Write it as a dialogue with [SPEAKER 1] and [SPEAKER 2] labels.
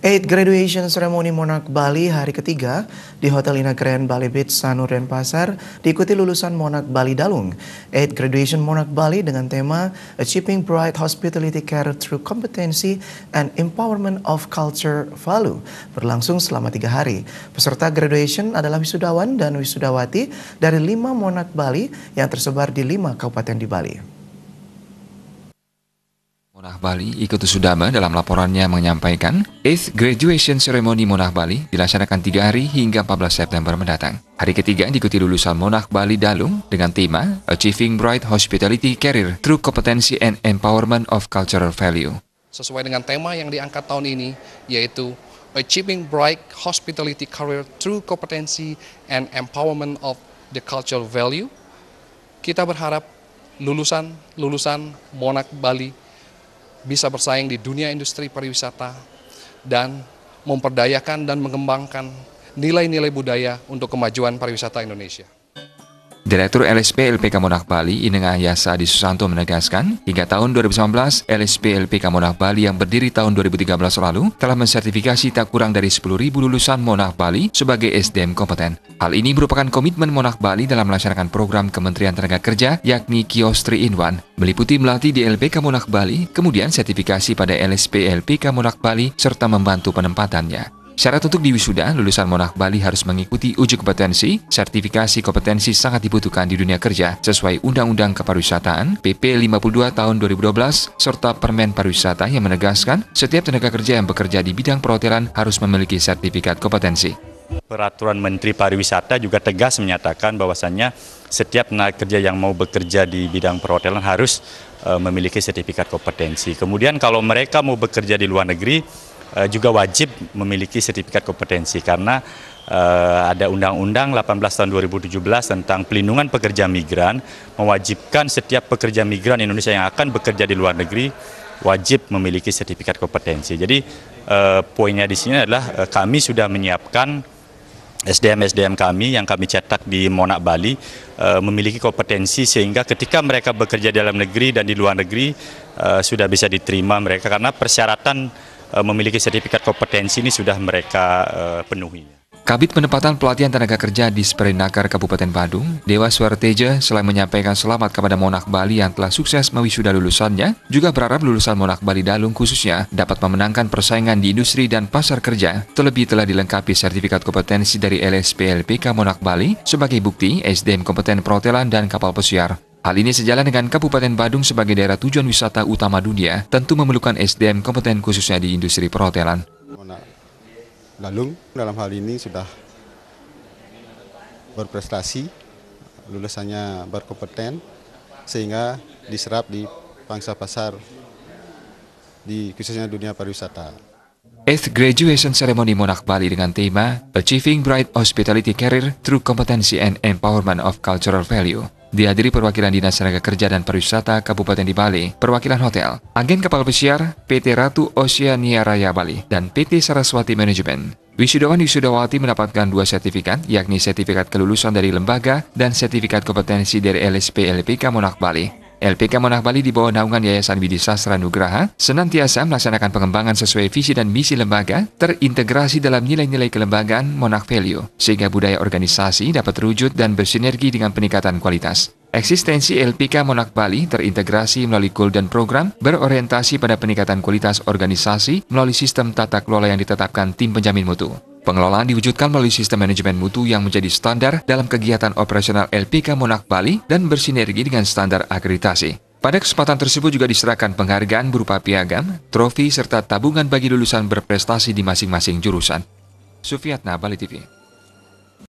[SPEAKER 1] 8 Graduation Ceremony Monarch Bali hari ketiga di Hotel Ina Grand Bali Beach Sanur Pasar diikuti lulusan Monarch Bali Dalung. 8 Graduation Monarch Bali dengan tema Achieving Bright Hospitality Care Through Competency and Empowerment of Culture Value berlangsung selama tiga hari. Peserta graduation adalah wisudawan dan wisudawati dari lima Monarch Bali yang tersebar di lima kabupaten di Bali.
[SPEAKER 2] Bali, Ikut Sudama dalam laporannya menyampaikan, 8th Graduation Ceremony Monah Bali dilaksanakan 3 hari hingga 14 September mendatang. Hari ketiga diikuti lulusan Monah Bali Dalung dengan tema Achieving Bright Hospitality Career Through Competency and Empowerment of Cultural Value.
[SPEAKER 1] Sesuai dengan tema yang diangkat tahun ini, yaitu Achieving Bright Hospitality Career Through Competency and Empowerment of the Cultural Value, kita berharap lulusan-lulusan Monak Bali bisa bersaing di dunia industri pariwisata dan memperdayakan dan mengembangkan nilai-nilai budaya untuk kemajuan pariwisata Indonesia.
[SPEAKER 2] Direktur LSP LPK Monak Bali, Ineng Ayasa Yasa Disusanto menegaskan, hingga tahun 2019, LSP LPK Monak Bali yang berdiri tahun 2013 lalu telah mensertifikasi tak kurang dari 10.000 lulusan Monak Bali sebagai SDM kompeten. Hal ini merupakan komitmen Monak Bali dalam melaksanakan program Kementerian Tenaga Kerja yakni Kios 3 in 1, meliputi melatih di LPK Monak Bali, kemudian sertifikasi pada LSP LPK Monak Bali, serta membantu penempatannya. Syarat untuk diwisuda, lulusan Monak Bali harus mengikuti uji kompetensi, sertifikasi kompetensi sangat dibutuhkan di dunia kerja sesuai Undang-Undang Kepariwisataan PP 52 tahun 2012 serta Permen Pariwisata yang menegaskan setiap tenaga kerja yang bekerja di bidang perhotelan harus memiliki sertifikat kompetensi.
[SPEAKER 3] Peraturan Menteri Pariwisata juga tegas menyatakan bahwasannya setiap tenaga kerja yang mau bekerja di bidang perhotelan harus eh, memiliki sertifikat kompetensi. Kemudian kalau mereka mau bekerja di luar negeri, Eh, juga wajib memiliki sertifikat kompetensi karena eh, ada Undang-Undang 18 tahun 2017 tentang pelindungan pekerja migran mewajibkan setiap pekerja migran Indonesia yang akan bekerja di luar negeri wajib memiliki sertifikat kompetensi. Jadi eh, poinnya di sini adalah kami sudah menyiapkan SDM-SDM kami yang kami cetak di Monak Bali memiliki kompetensi sehingga ketika mereka bekerja dalam negeri dan di luar negeri sudah bisa diterima mereka karena persyaratan Eh, memiliki sertifikat kompetensi ini sudah mereka eh, penuhi.
[SPEAKER 2] Kabit Penempatan Pelatihan Tenaga Kerja di Sperinakar Kabupaten Badung, Dewa Suarteja selain menyampaikan selamat kepada Monak Bali yang telah sukses mewisuda lulusannya, juga berharap lulusan Monak Bali Dalung khususnya dapat memenangkan persaingan di industri dan pasar kerja, terlebih telah dilengkapi sertifikat kompetensi dari LSPLPK Monak Bali sebagai bukti SDM kompeten perhotelan dan kapal pesiar. Hal ini sejalan dengan Kabupaten Badung sebagai daerah tujuan wisata utama dunia, tentu memerlukan SDM kompeten khususnya di industri perhotelan.
[SPEAKER 3] Lalu dalam hal ini sudah berprestasi, lulusannya berkompeten, sehingga diserap di pangsa pasar, di khususnya dunia pariwisata.
[SPEAKER 2] 8th Graduation Ceremony Monak Bali dengan tema Achieving Bright Hospitality Career Through Competency and Empowerment of Cultural Value. Dihadiri perwakilan Dinas Tenaga Kerja dan Pariwisata Kabupaten di Bali, perwakilan hotel, agen kapal pesiar PT Ratu Oceania Raya Bali, dan PT Saraswati Management. Wisudawan Wisudawati mendapatkan dua sertifikat, yakni sertifikat kelulusan dari lembaga dan sertifikat kompetensi dari LSP LPK Monak Bali. LPK Monah Bali di bawah naungan Yayasan Widi Sastra Nugraha senantiasa melaksanakan pengembangan sesuai visi dan misi lembaga terintegrasi dalam nilai-nilai kelembagaan Monah Value sehingga budaya organisasi dapat terwujud dan bersinergi dengan peningkatan kualitas. Eksistensi LPK Monak Bali terintegrasi melalui Golden Program berorientasi pada peningkatan kualitas organisasi melalui sistem tata kelola yang ditetapkan tim penjamin mutu. Pengelolaan diwujudkan melalui sistem manajemen mutu yang menjadi standar dalam kegiatan operasional LPK Monak Bali dan bersinergi dengan standar akreditasi. Pada kesempatan tersebut juga diserahkan penghargaan berupa piagam, trofi, serta tabungan bagi lulusan berprestasi di masing-masing jurusan. Sufiatna Bali TV